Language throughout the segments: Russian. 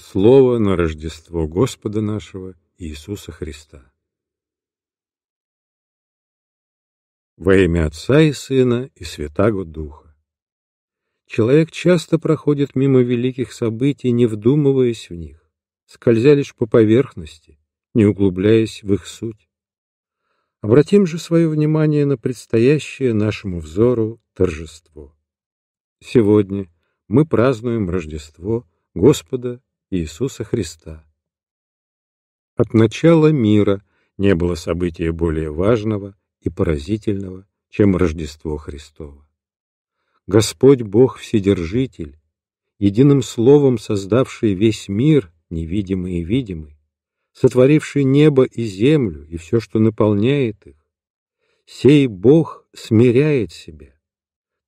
Слово на Рождество Господа нашего Иисуса Христа. Во имя Отца и Сына и Святаго Духа. Человек часто проходит мимо великих событий, не вдумываясь в них, скользя лишь по поверхности, не углубляясь в их суть. Обратим же свое внимание на предстоящее нашему взору торжество. Сегодня мы празднуем Рождество Господа Иисуса Христа. От начала мира не было события более важного и поразительного, чем Рождество Христово. Господь Бог Вседержитель, единым словом создавший весь мир, невидимый и видимый, сотворивший небо и землю и все, что наполняет их, сей Бог смиряет себя,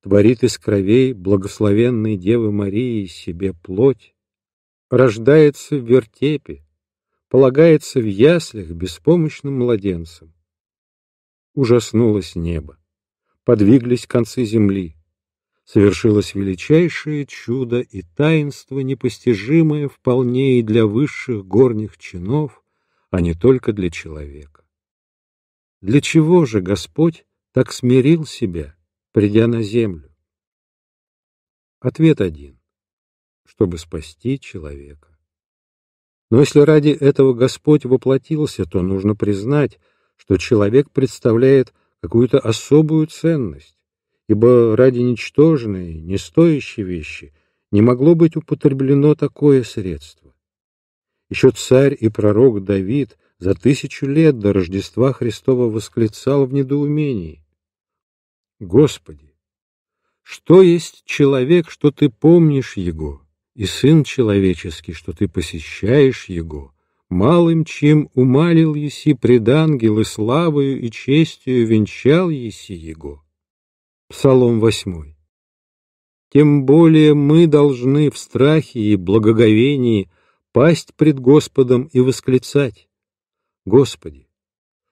творит из кровей благословенной Девы Марии себе плоть, рождается в вертепе, полагается в яслях беспомощным младенцем. Ужаснулось небо, подвиглись концы земли, совершилось величайшее чудо и таинство, непостижимое вполне и для высших горних чинов, а не только для человека. Для чего же Господь так смирил себя, придя на землю? Ответ один чтобы спасти человека. Но если ради этого Господь воплотился, то нужно признать, что человек представляет какую-то особую ценность, ибо ради ничтожной, нестоящей вещи не могло быть употреблено такое средство. Еще царь и пророк Давид за тысячу лет до Рождества Христова восклицал в недоумении. «Господи, что есть человек, что ты помнишь его?» и Сын Человеческий, что ты посещаешь Его, малым чем умалил еси пред ангелы славою и честью венчал еси Его». Псалом 8. Тем более мы должны в страхе и благоговении пасть пред Господом и восклицать. Господи,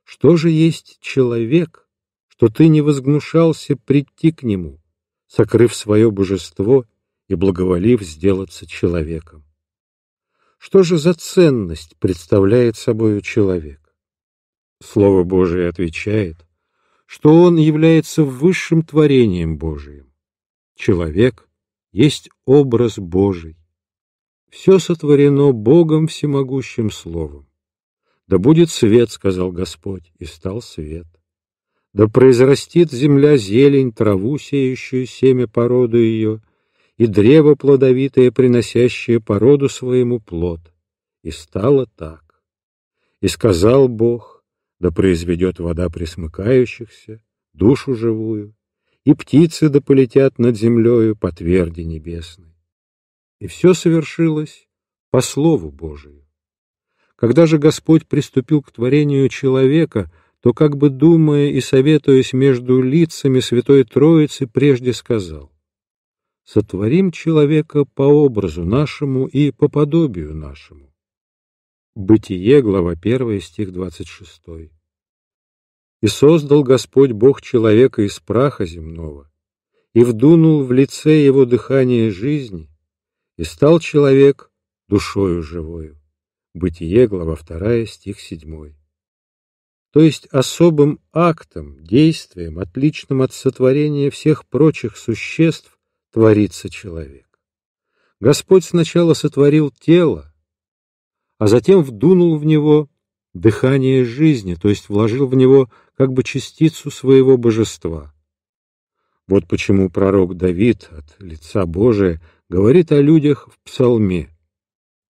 что же есть человек, что Ты не возгнушался прийти к Нему, сокрыв свое божество и благоволив сделаться человеком. Что же за ценность представляет собою человек? Слово Божие отвечает, что он является высшим творением Божиим. Человек есть образ Божий. Все сотворено Богом всемогущим Словом. «Да будет свет», — сказал Господь, — и стал свет. «Да произрастит земля зелень, траву, сеющую семя породу ее, и древо плодовитое, приносящее породу своему плод. И стало так. И сказал Бог, да произведет вода пресмыкающихся, душу живую, и птицы да полетят над землею по тверди небесной. И все совершилось по Слову Божию. Когда же Господь приступил к творению человека, то, как бы думая и советуясь между лицами Святой Троицы, прежде сказал, сотворим человека по образу нашему и по подобию нашему. Бытие, глава 1, стих 26. «И создал Господь Бог человека из праха земного, и вдунул в лице его дыхание жизни, и стал человек душою живою». Бытие, глава 2, стих 7. То есть особым актом, действием, отличным от сотворения всех прочих существ, творится человек. Господь сначала сотворил тело, а затем вдунул в него дыхание жизни, то есть вложил в него как бы частицу своего божества. Вот почему пророк Давид от лица Божия говорит о людях в псалме.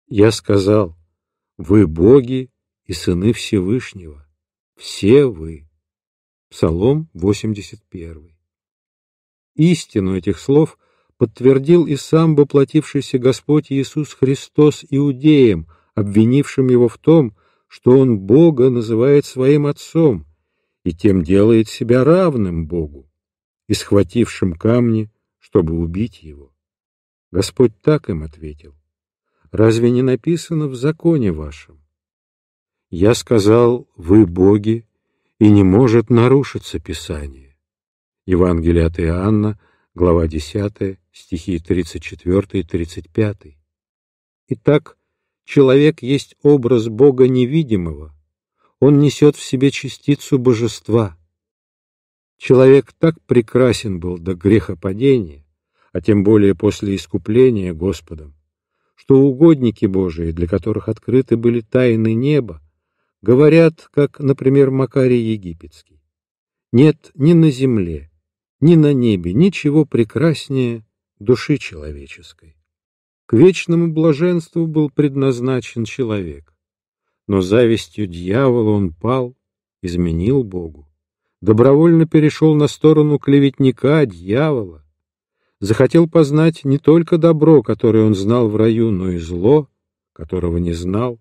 «Я сказал, вы боги и сыны Всевышнего, все вы». Псалом 81. Истину этих слов – подтвердил и сам воплотившийся Господь Иисус Христос иудеям, обвинившим его в том, что он Бога называет своим Отцом и тем делает себя равным Богу, и схватившим камни, чтобы убить его. Господь так им ответил, «Разве не написано в законе вашем? Я сказал, вы боги, и не может нарушиться Писание». Евангелие от Иоанна, глава 10, стихи 34 и 35. Итак, человек есть образ Бога невидимого, он несет в себе частицу божества. Человек так прекрасен был до грехопадения, а тем более после искупления Господом, что угодники Божии, для которых открыты были тайны неба, говорят, как, например, Макарий Египетский, «Нет ни на земле, ни на небе ничего прекраснее, души человеческой. К вечному блаженству был предназначен человек. Но завистью дьявола он пал, изменил Богу, добровольно перешел на сторону клеветника, дьявола, захотел познать не только добро, которое он знал в раю, но и зло, которого не знал,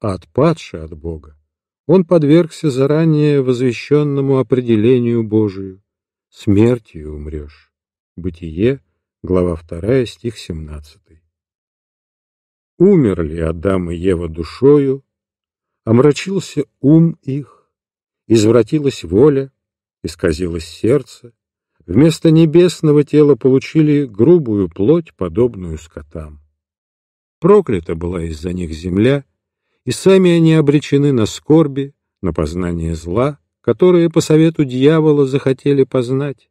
а отпадший от Бога. Он подвергся заранее возвещенному определению Божию — смертью умрешь. Бытие — Глава 2, стих 17. Умерли Адам и Ева душою, омрачился ум их, извратилась воля, исказилось сердце, вместо небесного тела получили грубую плоть, подобную скотам. Проклята была из-за них земля, и сами они обречены на скорби, на познание зла, которое по совету дьявола захотели познать.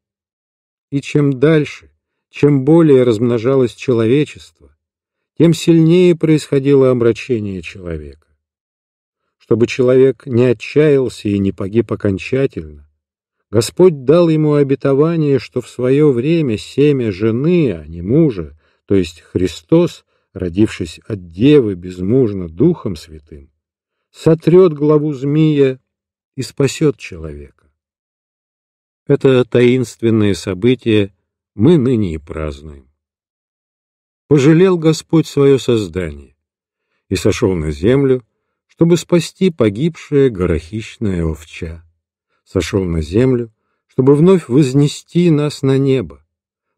И чем дальше, чем более размножалось человечество, тем сильнее происходило омрачение человека. Чтобы человек не отчаялся и не погиб окончательно, Господь дал ему обетование, что в свое время семя жены, а не мужа, то есть Христос, родившись от Девы безмужно Духом Святым, сотрет главу змея и спасет человека. Это таинственное событие – мы ныне и празднуем. Пожалел Господь свое создание и сошел на землю, чтобы спасти погибшее горохищное овча. Сошел на землю, чтобы вновь вознести нас на небо.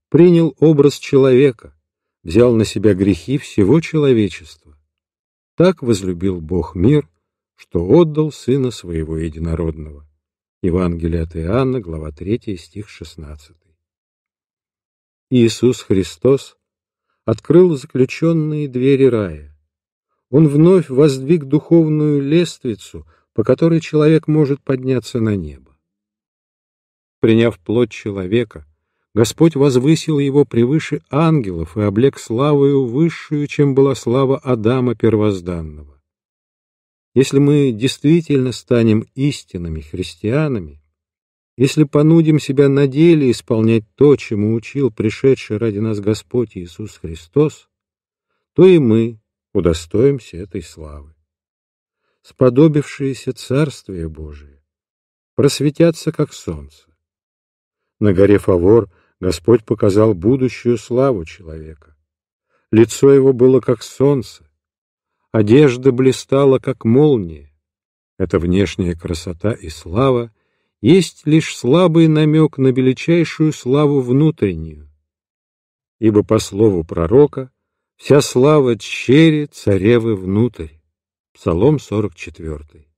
Принял образ человека, взял на себя грехи всего человечества. Так возлюбил Бог мир, что отдал Сына Своего Единородного. Евангелие от Иоанна, глава 3, стих 16. Иисус Христос открыл заключенные двери рая. Он вновь воздвиг духовную лестницу, по которой человек может подняться на небо. Приняв плоть человека, Господь возвысил его превыше ангелов и облег славою высшую, чем была слава Адама Первозданного. Если мы действительно станем истинными христианами, если понудим себя на деле исполнять то, чему учил пришедший ради нас Господь Иисус Христос, то и мы удостоимся этой славы. Сподобившиеся Царствие Божие просветятся, как солнце. На горе Фавор Господь показал будущую славу человека. Лицо его было, как солнце, одежда блистала, как молния. Это внешняя красота и слава — есть лишь слабый намек на величайшую славу внутреннюю. Ибо, по слову пророка, вся слава тщери царевы внутрь. Псалом 44.